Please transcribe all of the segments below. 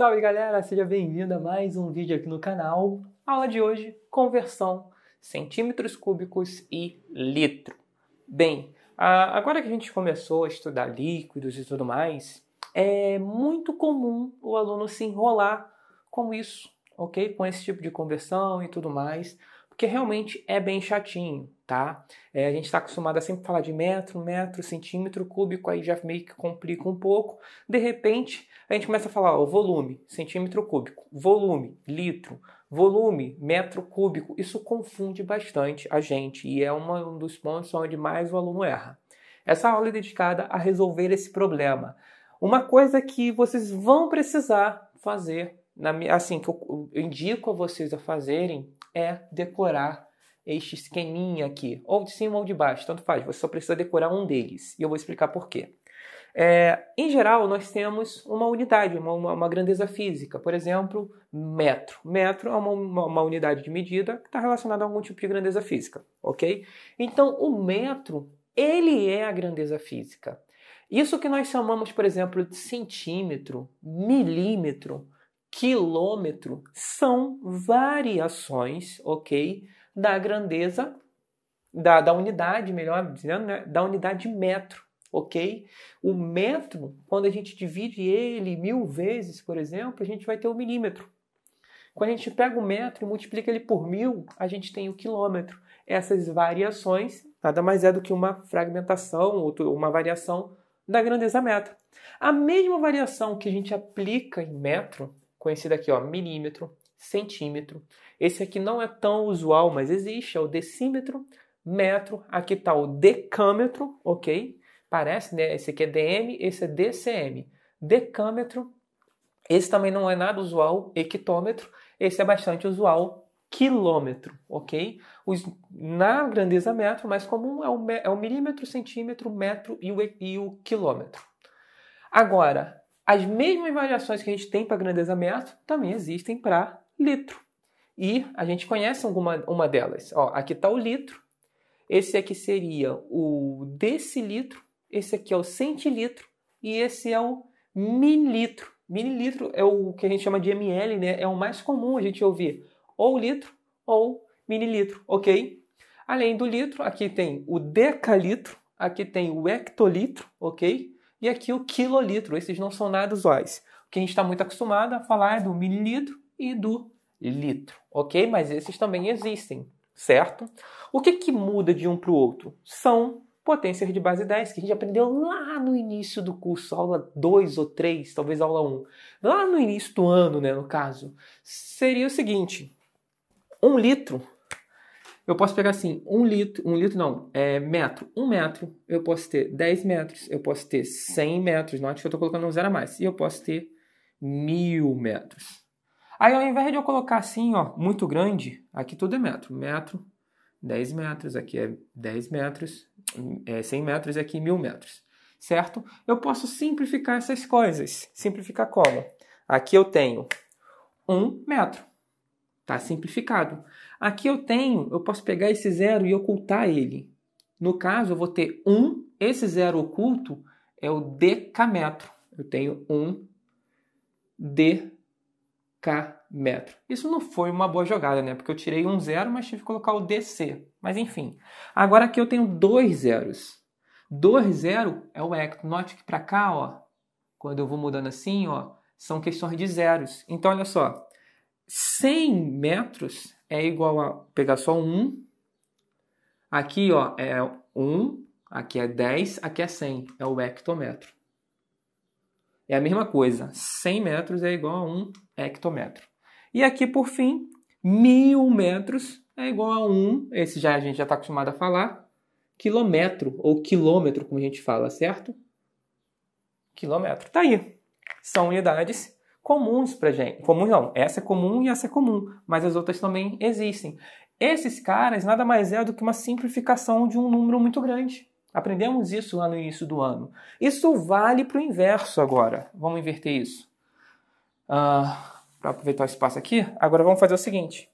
Salve galera, seja bem-vindo a mais um vídeo aqui no canal. aula de hoje, conversão centímetros cúbicos e litro. Bem, agora que a gente começou a estudar líquidos e tudo mais, é muito comum o aluno se enrolar com isso, ok? Com esse tipo de conversão e tudo mais, porque realmente é bem chatinho tá? É, a gente está acostumado a sempre falar de metro, metro, centímetro cúbico, aí já meio que complica um pouco. De repente, a gente começa a falar o volume, centímetro cúbico, volume, litro, volume, metro cúbico. Isso confunde bastante a gente e é uma, um dos pontos onde mais o aluno erra. Essa aula é dedicada a resolver esse problema. Uma coisa que vocês vão precisar fazer, na, assim, que eu, eu indico a vocês a fazerem, é decorar este esqueminha aqui, ou de cima ou de baixo, tanto faz, você só precisa decorar um deles, e eu vou explicar por quê. É, em geral, nós temos uma unidade, uma, uma, grandeza física, por exemplo, metro. Metro é uma, uma, uma unidade de medida que está relacionada a algum tipo de grandeza física, ok? Então, o metro, ele é a grandeza física. Isso que nós chamamos, por exemplo, de centímetro, milímetro, quilômetro, são variações, ok? da grandeza, da, da unidade, melhor dizendo, né? da unidade metro, ok? O metro, quando a gente divide ele mil vezes, por exemplo, a gente vai ter o milímetro. Quando a gente pega o metro e multiplica ele por mil, a gente tem o quilômetro. Essas variações nada mais é do que uma fragmentação, ou uma variação da grandeza metro. A mesma variação que a gente aplica em metro, conhecida aqui, ó, milímetro, centímetro. Esse aqui não é tão usual, mas existe, é o decímetro, metro, aqui está o decâmetro, ok? Parece, né? Esse aqui é DM, esse é DCM. Decâmetro, esse também não é nada usual, hectômetro, esse é bastante usual, quilômetro, ok? Os, na grandeza metro, mais comum é o, é o milímetro, centímetro, metro e o, e o quilômetro. Agora, as mesmas variações que a gente tem para grandeza metro também existem para litro. E a gente conhece alguma, uma delas. Ó, aqui está o litro, esse aqui seria o decilitro, esse aqui é o centilitro e esse é o mililitro. Mililitro é o que a gente chama de ml, né? É o mais comum a gente ouvir ou litro ou mililitro, ok? Além do litro, aqui tem o decalitro, aqui tem o hectolitro, ok? E aqui o quilolitro, esses não são nada usuais. O que a gente está muito acostumado a falar é do mililitro e do litro, ok? Mas esses também existem, certo? O que, que muda de um para o outro? São potências de base 10, que a gente aprendeu lá no início do curso, aula 2 ou 3, talvez aula 1. Lá no início do ano, né, no caso, seria o seguinte: um litro, eu posso pegar assim, um litro, um litro não, é metro, um metro, eu posso ter 10 metros, eu posso ter 100 metros, note que eu estou colocando um zero a mais, e eu posso ter mil metros. Aí ao invés de eu colocar assim, ó, muito grande, aqui tudo é metro. Metro, 10 metros, aqui é 10 metros, é 100 metros e aqui 1000 metros, certo? Eu posso simplificar essas coisas. Simplificar como? Aqui eu tenho 1 metro, tá simplificado. Aqui eu tenho, eu posso pegar esse zero e ocultar ele. No caso, eu vou ter 1, esse zero oculto é o decametro. Eu tenho 1 decametro K metro. Isso não foi uma boa jogada, né? Porque eu tirei um zero, mas tive que colocar o DC. Mas enfim. Agora aqui eu tenho dois zeros. Dois zero é o hecto. Note que para cá, ó, quando eu vou mudando assim, ó, são questões de zeros. Então, olha só. 100 metros é igual a... pegar só um. Aqui, ó, é 1. Um, aqui é 10. Aqui é 100. É o hectometro. É a mesma coisa. 100 metros é igual a 1 hectômetro. E aqui, por fim, mil metros é igual a 1, esse já a gente já está acostumado a falar, quilômetro ou quilômetro, como a gente fala, certo? Quilômetro. Está aí. São unidades comuns para gente. Comum não, essa é comum e essa é comum, mas as outras também existem. Esses caras nada mais é do que uma simplificação de um número muito grande. Aprendemos isso lá no início do ano. Isso vale para o inverso agora. Vamos inverter isso. Ah, para aproveitar o espaço aqui, agora vamos fazer o seguinte.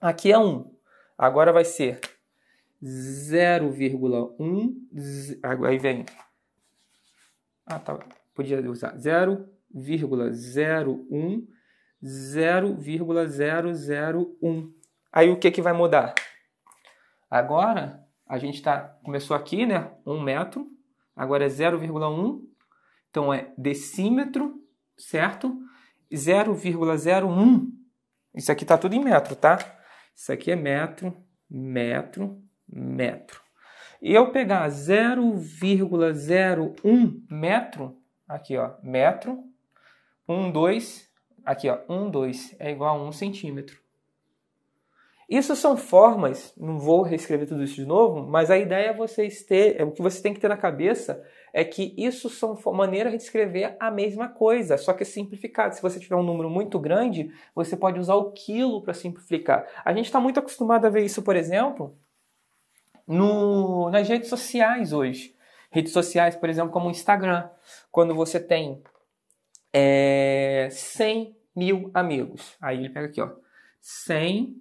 Aqui é 1. Agora vai ser 0,1. Aí vem. Ah, tá. Podia usar 0,01. 0,001. Aí o que, que vai mudar? Agora a gente tá, começou aqui, né? 1 metro, agora é 0,1, então é decímetro, certo? 0,01. Isso aqui tá tudo em metro, tá? Isso aqui é metro, metro, metro. E eu pegar 0,01 metro, aqui ó, metro, 1, 2, aqui ó, 1, 2 é igual a 1 centímetro. Isso são formas, não vou reescrever tudo isso de novo, mas a ideia é vocês ter, é o que você tem que ter na cabeça é que isso são maneiras de escrever a mesma coisa, só que é simplificado. Se você tiver um número muito grande, você pode usar o quilo para simplificar. A gente está muito acostumado a ver isso, por exemplo, no, nas redes sociais hoje. Redes sociais, por exemplo, como o Instagram, quando você tem é, eh, 100 mil amigos. Aí ele pega aqui, ó, 100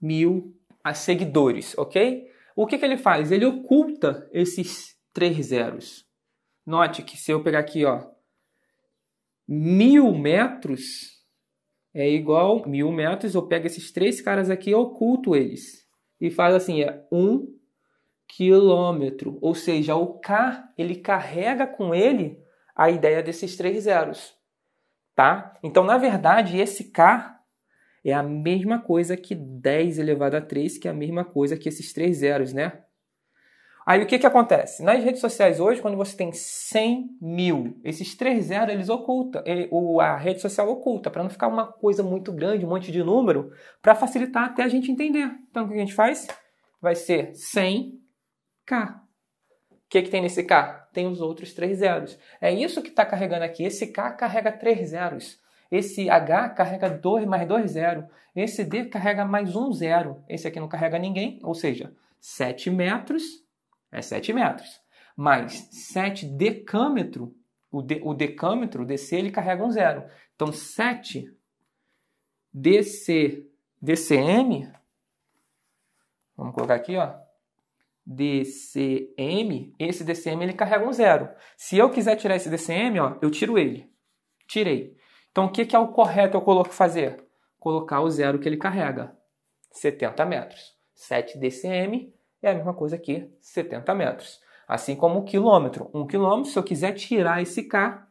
mil seguidores, ok? O que, que ele faz? Ele oculta esses três zeros. Note que se eu pegar aqui, ó, mil metros é igual mil metros. Eu pego esses três caras aqui, oculto eles e faz assim, é um quilômetro. Ou seja, o K ele carrega com ele a ideia desses três zeros, tá? Então, na verdade, esse K é a mesma coisa que 10 elevado a 3, que é a mesma coisa que esses três zeros, né? Aí o que, que acontece? Nas redes sociais hoje, quando você tem 100 mil, esses três zeros eles ocultam, eh, o a rede social oculta, para não ficar uma coisa muito grande, um monte de número, para facilitar até a gente entender. Então o que a gente faz? Vai ser 100K. O que, que tem nesse K? Tem os outros três zeros. É isso que está carregando aqui. Esse K carrega três zeros. Esse H carrega 2 mais 2 0. Esse D carrega mais um 0. Esse aqui não carrega ninguém, ou seja, 7 metros é 7 metros. Mais 7 decâmetro, o, de, o decâmetro, o DC, ele carrega um zero. Então, 7 DC, DCM, vamos colocar aqui, ó, DCM, esse DCM ele carrega um zero. Se eu quiser tirar esse DCM, ó, eu tiro ele. Tirei. Então, o que é o correto eu coloco fazer? Colocar o zero que ele carrega, 70 metros. 7 dcm é a mesma coisa que 70 metros. Assim como o quilômetro. Um quilômetro, se eu quiser tirar esse K,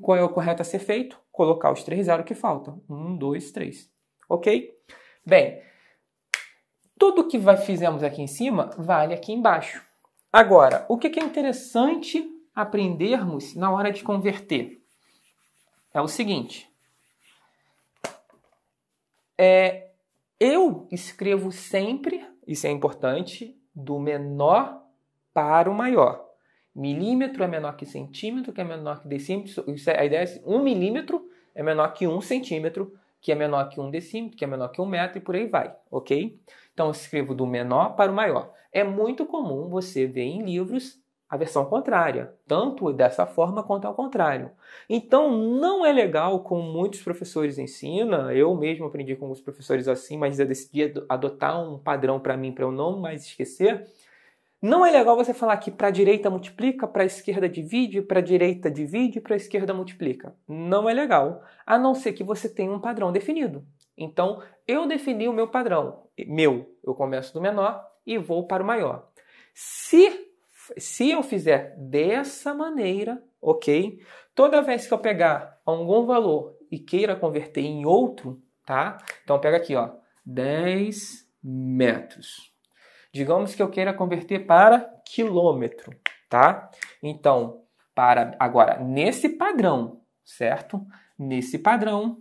qual é o correto a ser feito? Colocar os três zeros que faltam. Um, dois, três. Ok? Bem, tudo que fizemos aqui em cima vale aqui embaixo. Agora, o que é interessante aprendermos na hora de converter? é o seguinte. É, eu escrevo sempre, isso é importante, do menor para o maior. Milímetro é menor que centímetro, que é menor que decímetro. É, a ideia é assim, um milímetro é menor que um centímetro, que é menor que um decímetro, que é menor que um metro e por aí vai, ok? Então eu escrevo do menor para o maior. É muito comum você ver em livros a versão contrária, tanto dessa forma quanto ao contrário. Então, não é legal, como muitos professores ensinam, eu mesmo aprendi com os professores assim, mas eu decidi adotar um padrão para mim, para eu não mais esquecer. Não é legal você falar que para a direita multiplica, para a esquerda divide, para a direita divide, para a esquerda multiplica. Não é legal, a não ser que você tenha um padrão definido. Então, eu defini o meu padrão, meu. Eu começo do menor e vou para o maior. Se se eu fizer dessa maneira, ok? Toda vez que eu pegar algum valor e queira converter em outro, tá? Então pega aqui, ó, 10 metros. Digamos que eu queira converter para quilômetro, tá? Então, para agora nesse padrão, certo? Nesse padrão,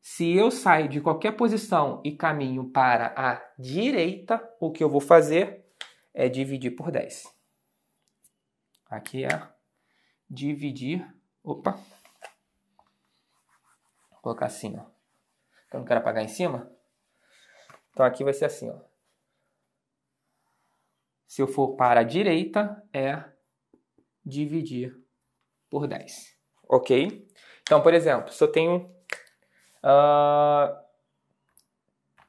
se eu saio de qualquer posição e caminho para a direita, o que eu vou fazer? é dividir por 10. Aqui é dividir. Opa! Vou colocar assim, ó. Eu não quero apagar em cima. Então aqui vai ser assim, ó. Se eu for para a direita, é dividir por 10. Ok? Então, por exemplo, se eu tenho uh,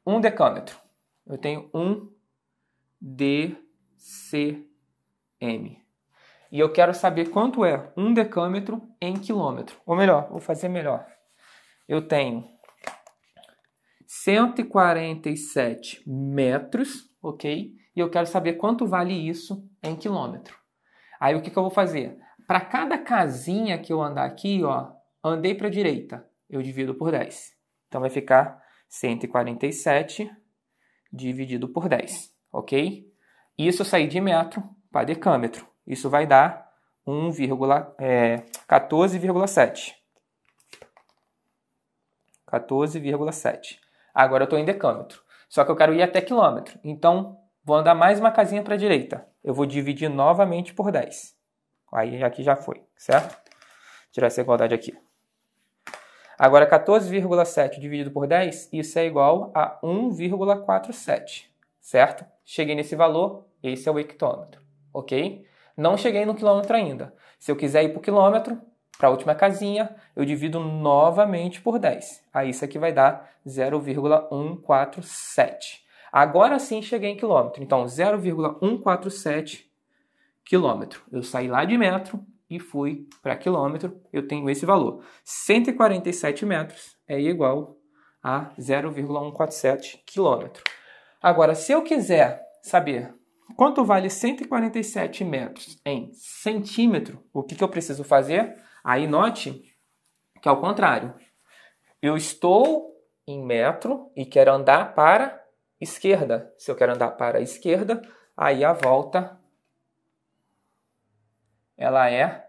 um decâmetro, eu tenho um de cm. E eu quero saber quanto é um decâmetro em quilômetro. Ou melhor, vou fazer melhor. Eu tenho 147 metros, ok? E eu quero saber quanto vale isso em quilômetro. Aí o que, que eu vou fazer? Para cada casinha que eu andar aqui, ó, andei para a direita, eu divido por 10. Então vai ficar 147 dividido por 10, ok? E se eu sair de metro para decâmetro, isso vai dar 1,14,7. É, 14,7. 14,7. Agora eu estou em decâmetro. Só que eu quero ir até quilômetro. Então, vou andar mais uma casinha para a direita. Eu vou dividir novamente por 10. Aí aqui já foi, certo? Tirar essa igualdade aqui. Agora, 14,7 dividido por 10, isso é igual a 1,47, certo? cheguei nesse valor, esse é o hectômetro, ok? Não cheguei no quilômetro ainda. Se eu quiser ir para o quilômetro, para a última casinha, eu divido novamente por 10. Aí isso aqui vai dar 0,147. Agora sim cheguei em quilômetro. Então, 0,147 quilômetro. Eu saí lá de metro e fui para quilômetro. Eu tenho esse valor. 147 metros é igual a 0,147 quilômetro. Agora, se eu quiser saber quanto vale 147 metros em centímetro, o que, que eu preciso fazer? Aí note que ao é contrário. Eu estou em metro e quero andar para esquerda. Se eu quero andar para a esquerda, aí a volta ela é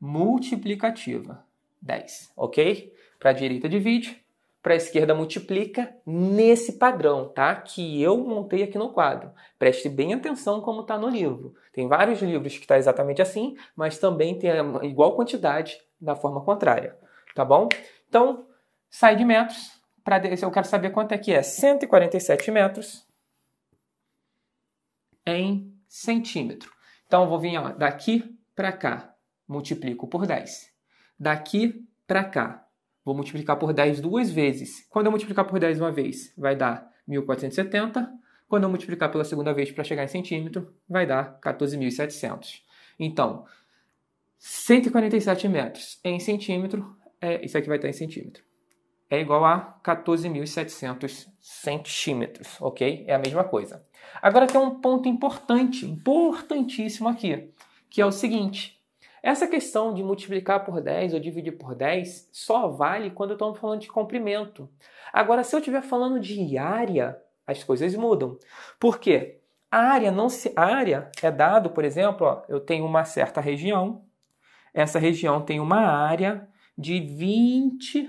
multiplicativa. 10, ok? Para a direita divide, para a esquerda multiplica nesse padrão, tá? Que eu montei aqui no quadro. Preste bem atenção como está no livro. Tem vários livros que está exatamente assim, mas também tem igual quantidade da forma contrária, tá bom? Então, sai de metros. Pra, eu quero saber quanto é que é 147 metros em centímetro. Então, eu vou vir ó, daqui para cá, multiplico por 10. Daqui para cá, Vou multiplicar por 10 duas vezes. Quando eu multiplicar por 10 uma vez, vai dar 1470. Quando eu multiplicar pela segunda vez para chegar em centímetro, vai dar 14.700. Então, 147 metros em centímetro, é, isso aqui vai estar em centímetro, é igual a 14.700 centímetros, ok? É a mesma coisa. Agora tem um ponto importante, importantíssimo aqui, que é o seguinte: essa questão de multiplicar por 10 ou dividir por 10 só vale quando eu estou falando de comprimento. Agora, se eu estiver falando de área, as coisas mudam. Por quê? A área, não se, a área é dado, por exemplo, ó, eu tenho uma certa região, essa região tem uma área de 20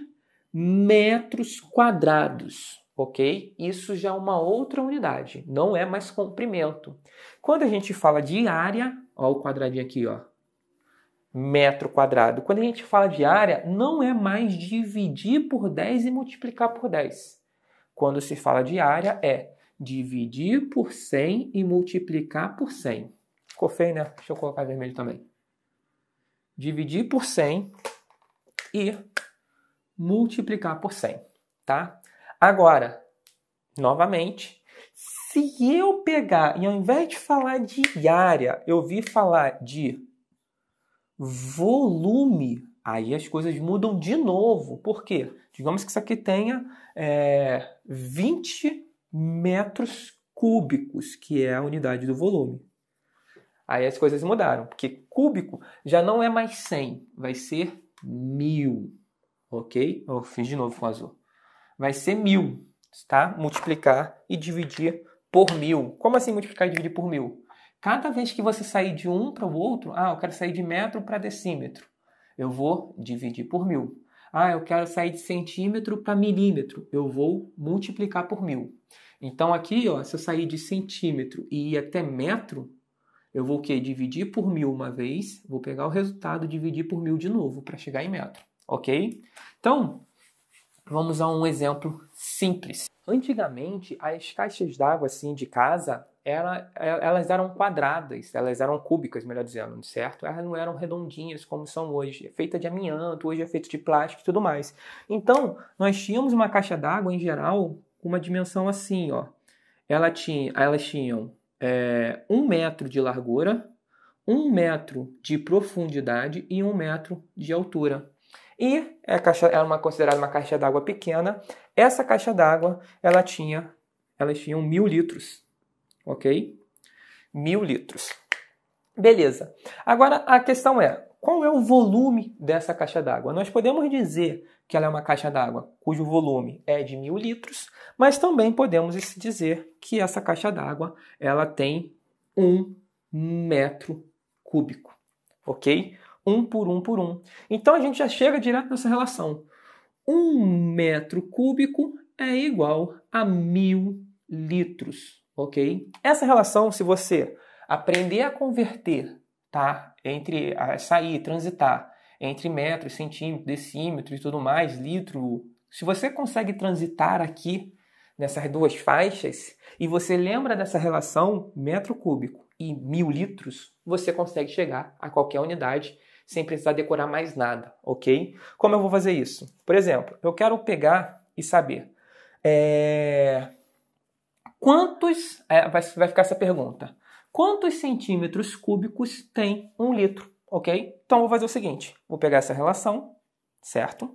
metros quadrados ok? Isso já é uma outra unidade, não é mais comprimento. Quando a gente fala de área, ó, o quadradinho aqui, ó, metro quadrado. Quando a gente fala de área, não é mais dividir por 10 e multiplicar por 10. Quando se fala de área, é dividir por 100 e multiplicar por 100. Ficou feio, né? Deixa eu colocar vermelho também. Dividir por 100 e multiplicar por 100, tá? Agora, novamente, se eu pegar e ao invés de falar de área, eu vi falar de volume, aí as coisas mudam de novo. Por quê? Digamos que isso aqui tenha é, 20 metros cúbicos, que é a unidade do volume. Aí as coisas mudaram, porque cúbico já não é mais 100, vai ser mil, ok? Eu fiz de novo com azul. Vai ser mil, tá? Multiplicar e dividir por mil. Como assim multiplicar e dividir por mil? Cada vez que você sair de um para o outro, ah, eu quero sair de metro para decímetro, eu vou dividir por mil. Ah, eu quero sair de centímetro para milímetro, eu vou multiplicar por mil. Então aqui, ó, se eu sair de centímetro e ir até metro, eu vou o Dividir por mil uma vez, vou pegar o resultado e dividir por mil de novo para chegar em metro, ok? Então, vamos a um exemplo simples. Antigamente, as caixas d'água assim de casa, ela, é, elas eram quadradas, elas eram cúbicas, melhor dizendo, certo? Elas não eram redondinhas como são hoje. É feita de amianto, hoje é feita de plástico e tudo mais. Então, nós tínhamos uma caixa d'água em geral com uma dimensão assim, ó. Ela tinha, elas tinham é, um metro de largura, um metro de profundidade e um metro de altura. E é caixa, era uma, considerada uma caixa d'água pequena, essa caixa d'água, ela tinha, elas tinham mil litros, ok? Mil litros. Beleza. Agora a questão é, qual é o volume dessa caixa d'água? Nós podemos dizer que ela é uma caixa d'água cujo volume é de mil litros, mas também podemos dizer que essa caixa d'água ela tem um metro cúbico, ok? Um por um por um. Então a gente já chega direto nessa relação um metro cúbico é igual a mil litros, ok? Essa relação, se você aprender a converter, tá? Entre a sair, transitar, entre metros, centímetros, decímetros e tudo mais, litro. Se você consegue transitar aqui nessas duas faixas e você lembra dessa relação metro cúbico e mil litros, você consegue chegar a qualquer unidade sem precisar decorar mais nada, ok? Como eu vou fazer isso? Por exemplo, eu quero pegar e saber é, quantos. É, vai, vai ficar essa pergunta. Quantos centímetros cúbicos tem um litro, ok? Então eu vou fazer o seguinte: vou pegar essa relação, certo?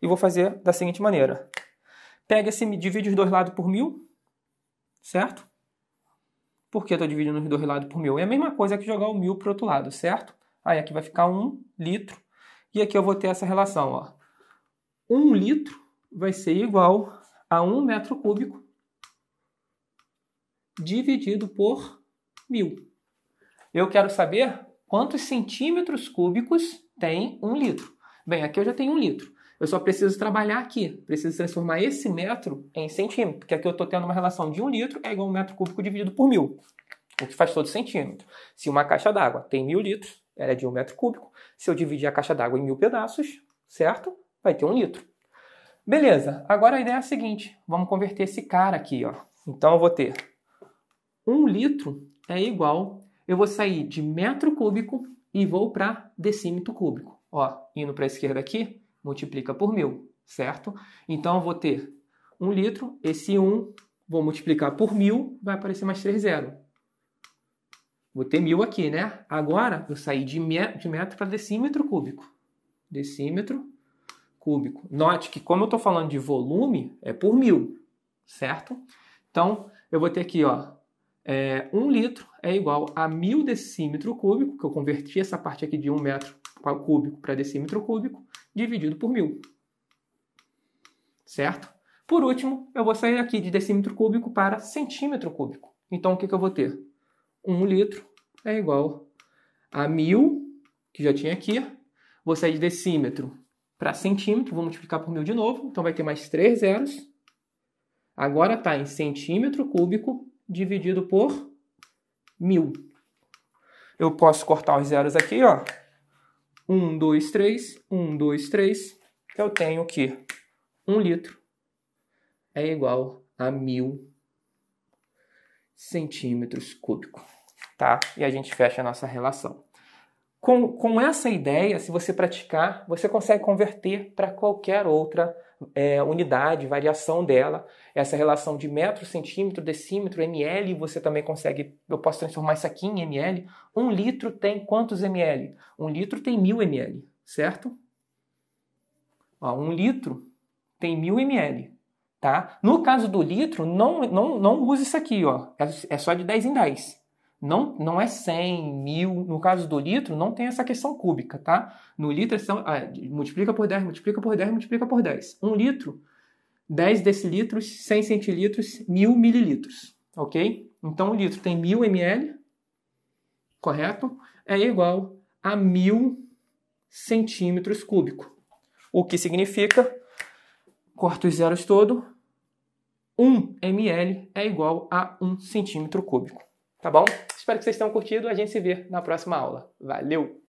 E vou fazer da seguinte maneira: pega esse, divide os dois lados por mil, certo? Porque eu estou dividindo os dois lados por mil. É a mesma coisa que jogar o mil para o outro lado, certo? Aí aqui vai ficar 1 litro. E aqui eu vou ter essa relação. Ó. 1 litro vai ser igual a 1 metro cúbico dividido por mil. Eu quero saber quantos centímetros cúbicos tem 1 litro. Bem, aqui eu já tenho 1 litro. Eu só preciso trabalhar aqui. Preciso transformar esse metro em centímetro. Porque aqui eu estou tendo uma relação de 1 litro é igual a 1 metro cúbico dividido por mil. O que faz todo centímetro. Se uma caixa d'água tem mil litros, ela é de um metro cúbico. Se eu dividir a caixa d'água em mil pedaços, certo? Vai ter um litro. Beleza, agora a ideia é a seguinte: vamos converter esse cara aqui, ó. Então eu vou ter um litro é igual. Eu vou sair de metro cúbico e vou para decímetro cúbico. Ó, indo para a esquerda aqui, multiplica por mil, certo? Então eu vou ter um litro, esse 1, um, vou multiplicar por mil, vai aparecer mais 3 zeros. Vou ter mil aqui, né? Agora eu saí de, de metro para decímetro cúbico. Decímetro cúbico. Note que como eu estou falando de volume, é por mil, certo? Então, eu vou ter aqui, ó, é, um litro é igual a mil decímetro cúbico, que eu converti essa parte aqui de um metro cúbico para decímetro cúbico, dividido por mil. Certo? Por último, eu vou sair aqui de decímetro cúbico para centímetro cúbico. Então, o que, que eu vou ter? 1 litro é igual a 1.000, que já tinha aqui. Vou sair de decímetro para centímetro, vou multiplicar por 1.000 de novo, então vai ter mais 3 zeros. Agora está em centímetro cúbico dividido por 1.000. Eu posso cortar os zeros aqui, ó. 1, 2, 3, 1, 2, 3. Eu tenho que 1 litro é igual a 1.000 centímetros cúbicos tá? E a gente fecha a nossa relação. Com, com essa ideia, se você praticar, você consegue converter para qualquer outra é, unidade, variação dela. Essa relação de metro, centímetro, decímetro, ml, você também consegue. Eu posso transformar isso aqui em ml. Um litro tem quantos ml? Um litro tem mil ml, certo? Ó, um litro tem mil ml. Tá? No caso do litro, não, não, não use isso aqui, ó. É, é só de 10 em 10 não, não é 100, mil. No caso do litro, não tem essa questão cúbica, tá? No litro, são, ah, multiplica por 10, multiplica por 10, multiplica por 10. Um litro, 10 decilitros, 100 centilitros, 1000 mililitros, ok? Então, o litro tem 1000 ml, correto? É igual a 1000 centímetros cúbicos. O que significa, corta os zeros todo, 1 ml é igual a 1 centímetro cúbico. Tá bom? Espero que vocês tenham curtido. A gente se vê na próxima aula. Valeu!